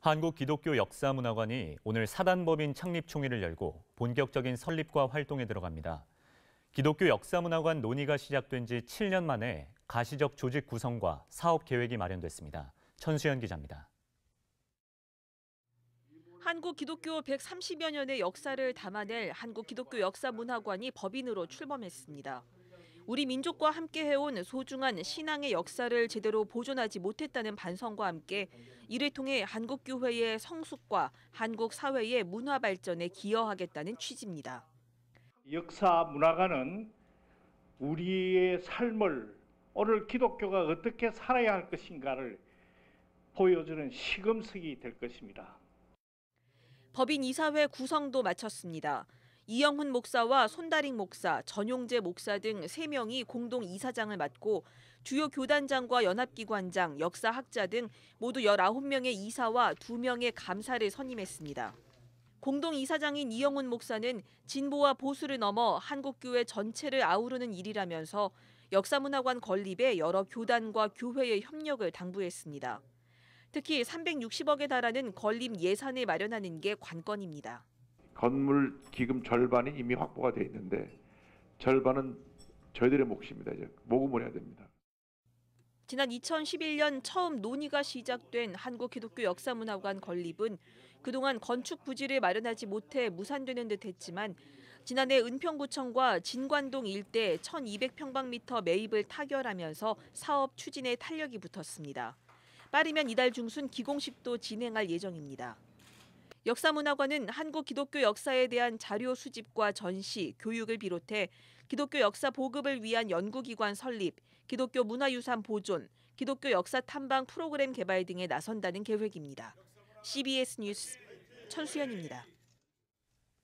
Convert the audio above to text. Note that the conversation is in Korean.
한국기독교역사문화관이 오늘 사단법인 창립총회를 열고 본격적인 설립과 활동에 들어갑니다. 기독교 역사문화관 논의가 시작된 지 7년 만에 가시적 조직 구성과 사업 계획이 마련됐습니다. 천수연 기자입니다. 한국 기독교 130여 년의 역사를 담아낼 한국 기독교 역사문화관이 법인으로 출범했습니다. 우리 민족과 함께 해온 소중한 신앙의 역사를 제대로 보존하지 못했다는 반성과 함께 이를 통해 한국 교회의 성숙과 한국 사회의 문화 발전에 기여하겠다는 취지입니다. 역사 문화가는 우리의 삶을 오늘 기독교가 어떻게 살아야 할 것인가를 보여주는 시금석이 될 것입니다. 법인 이사회 구성도 마쳤습니다. 이영훈 목사와 손다링 목사, 전용재 목사 등 3명이 공동 이사장을 맡고 주요 교단장과 연합기관장, 역사학자 등 모두 19명의 이사와 2명의 감사를 선임했습니다. 공동 이사장인 이영훈 목사는 진보와 보수를 넘어 한국교회 전체를 아우르는 일이라면서 역사문화관 건립에 여러 교단과 교회의 협력을 당부했습니다. 특히 360억에 달하는 건립 예산을 마련하는 게 관건입니다. 건물 기금 절반이 이미 확보가 돼 있는데 절반은 저희들의 몫입니다. 이제 모금을 해야 됩니다. 지난 2011년 처음 논의가 시작된 한국기독교 역사문화관 건립은 그동안 건축 부지를 마련하지 못해 무산되는 듯했지만 지난해 은평구청과 진관동 일대 1,200평방미터 매입을 타결하면서 사업 추진에 탄력이 붙었습니다. 빠르면 이달 중순 기공식도 진행할 예정입니다. 역사문화관은 한국 기독교 역사에 대한 자료 수집과 전시, 교육을 비롯해 기독교 역사 보급을 위한 연구기관 설립, 기독교 문화유산 보존, 기독교 역사 탐방 프로그램 개발 등에 나선다는 계획입니다. CBS 뉴스 천수연입니다.